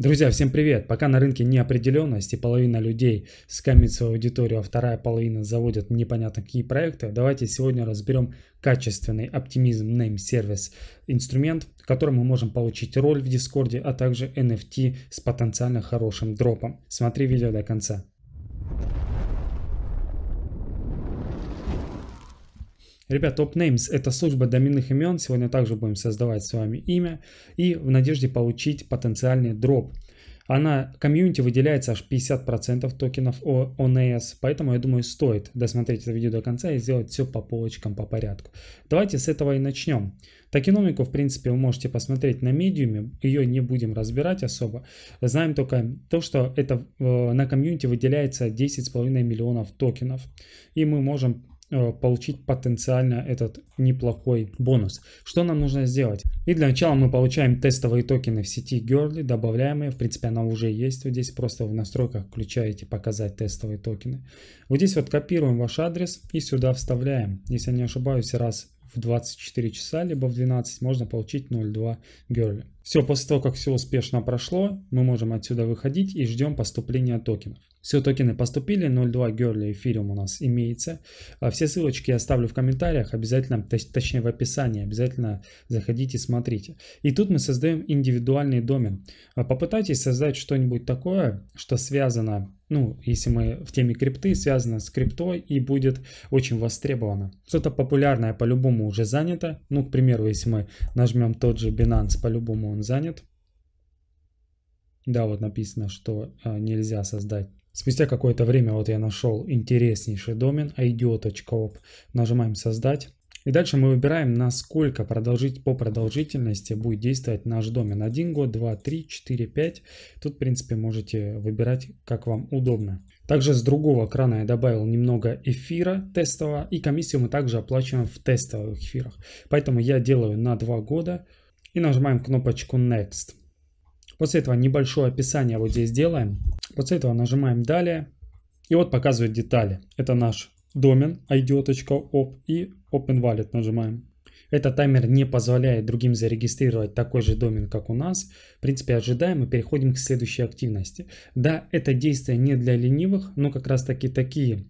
Друзья, всем привет! Пока на рынке неопределенности, половина людей скамит свою аудиторию, а вторая половина заводит непонятно какие проекты, давайте сегодня разберем качественный оптимизм name сервис инструмент, которым мы можем получить роль в Дискорде, а также NFT с потенциально хорошим дропом. Смотри видео до конца. Ребят, Top Names это служба доменных имен. Сегодня также будем создавать с вами имя и в надежде получить потенциальный дроп. Она, комьюнити выделяется аж 50% токенов ONS, поэтому, я думаю, стоит досмотреть это видео до конца и сделать все по полочкам, по порядку. Давайте с этого и начнем. Токеномику, в принципе, вы можете посмотреть на медиуме, ее не будем разбирать особо. Знаем только то, что это э, на комьюнити выделяется 10,5 миллионов токенов, и мы можем Э, получить потенциально этот неплохой бонус. Что нам нужно сделать? И для начала мы получаем тестовые токены в сети Girly, добавляем ее, в принципе она уже есть вот здесь, просто в настройках включаете показать тестовые токены. Вот здесь вот копируем ваш адрес и сюда вставляем, если я не ошибаюсь, раз в 24 часа, либо в 12 можно получить 0.2 Girly. Все, после того, как все успешно прошло, мы можем отсюда выходить и ждем поступления токенов. Все токены поступили, 0.2 Герли эфириум у нас имеется. А все ссылочки я оставлю в комментариях, обязательно, точнее в описании, обязательно заходите, смотрите. И тут мы создаем индивидуальный домен. А попытайтесь создать что-нибудь такое, что связано ну, если мы в теме крипты, связано с криптой и будет очень востребовано. Что-то популярное по-любому уже занято. Ну, к примеру, если мы нажмем тот же Binance, по-любому он занят. Да, вот написано, что э, нельзя создать. Спустя какое-то время вот я нашел интереснейший домен idio.op. Нажимаем создать. И дальше мы выбираем, насколько продолжить, по продолжительности будет действовать наш домен. 1 год, 2, 3, 4, 5. Тут, в принципе, можете выбирать, как вам удобно. Также с другого крана я добавил немного эфира тестового. И комиссию мы также оплачиваем в тестовых эфирах. Поэтому я делаю на 2 года и нажимаем кнопочку Next. После этого небольшое описание вот здесь делаем. После этого нажимаем «Далее». И вот показывает детали. Это наш домен id.op и Open Wallet нажимаем. Этот таймер не позволяет другим зарегистрировать такой же домен, как у нас. В принципе, ожидаем и переходим к следующей активности. Да, это действие не для ленивых, но как раз таки такие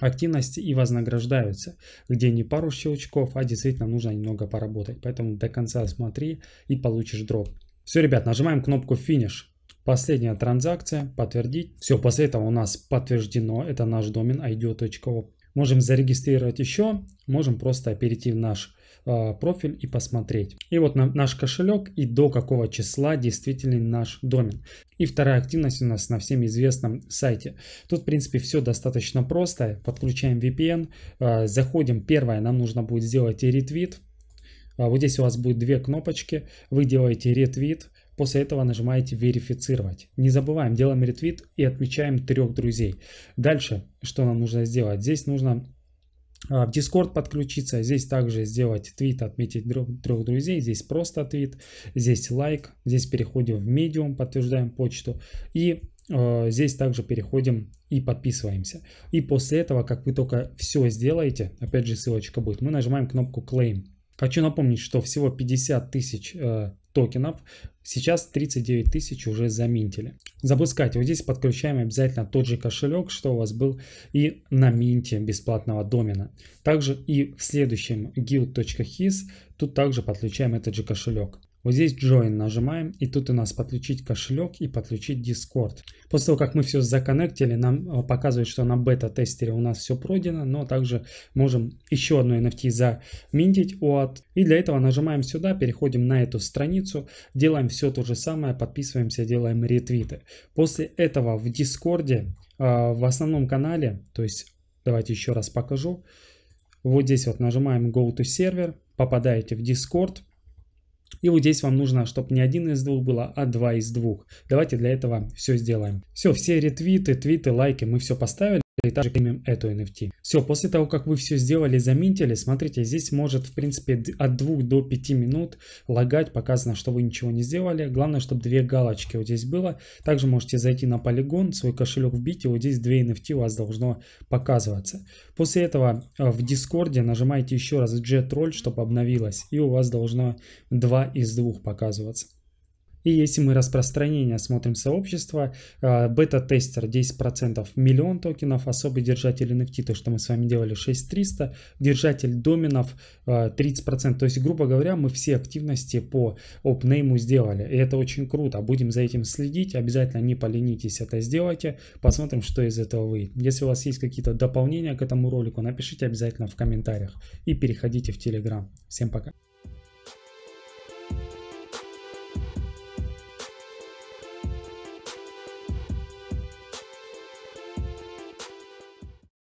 активности и вознаграждаются, где не пару щелчков, а действительно нужно немного поработать. Поэтому до конца смотри и получишь дроп. Все, ребят, нажимаем кнопку «Финиш». Последняя транзакция, подтвердить. Все, после этого у нас подтверждено, это наш домен id.o. Можем зарегистрировать еще, можем просто перейти в наш Э, профиль и посмотреть. И вот наш кошелек и до какого числа действительно наш домен. И вторая активность у нас на всем известном сайте. Тут, в принципе, все достаточно просто. Подключаем VPN, э, заходим. Первое, нам нужно будет сделать ретвит. Э, вот здесь у вас будет две кнопочки. Вы делаете ретвит, После этого нажимаете «Верифицировать». Не забываем, делаем ретвит и отмечаем трех друзей. Дальше, что нам нужно сделать? Здесь нужно а, в Discord подключиться, здесь также сделать твит, отметить друг, трех друзей, здесь просто твит, здесь лайк, здесь переходим в Medium, подтверждаем почту и э, здесь также переходим и подписываемся. И после этого, как вы только все сделаете, опять же ссылочка будет, мы нажимаем кнопку Claim. Хочу напомнить, что всего 50 тысяч э, токенов. Сейчас 39 тысяч уже заминтили. Запускайте. Вот здесь подключаем обязательно тот же кошелек, что у вас был и на минте бесплатного домена. Также и в следующем guild.his тут также подключаем этот же кошелек. Вот здесь Join нажимаем, и тут у нас подключить кошелек и подключить Discord. После того, как мы все законнектили, нам э, показывает, что на бета-тестере у нас все пройдено, но также можем еще одну NFT заминтить от. И для этого нажимаем сюда, переходим на эту страницу, делаем все то же самое, подписываемся, делаем ретвиты. После этого в Discord, э, в основном канале, то есть давайте еще раз покажу, вот здесь вот нажимаем Go to Server, попадаете в Discord, и вот здесь вам нужно, чтобы не один из двух было, а два из двух. Давайте для этого все сделаем. Все, все ретвиты, твиты, лайки мы все поставили и также примем эту NFT. Все, после того, как вы все сделали, заминтили, смотрите, здесь может в принципе от 2 до 5 минут лагать, показано, что вы ничего не сделали. Главное, чтобы две галочки вот здесь было. Также можете зайти на полигон, свой кошелек вбить, и вот здесь 2 NFT у вас должно показываться. После этого э, в Дискорде нажимаете еще раз Jet Roll, чтобы обновилось, и у вас должно 2 из 2 показываться. И если мы распространение смотрим сообщество, э, бета-тестер 10% миллион токенов, особый держатель NFT, то, что мы с вами делали, 6300, держатель доменов 30%. Э, то есть, грубо говоря, мы все активности по OpenAIM сделали. И это очень круто. Будем за этим следить. Обязательно не поленитесь, это сделайте. Посмотрим, что из этого выйдет. Если у вас есть какие-то дополнения к этому ролику, напишите обязательно в комментариях и переходите в телеграм. Всем пока.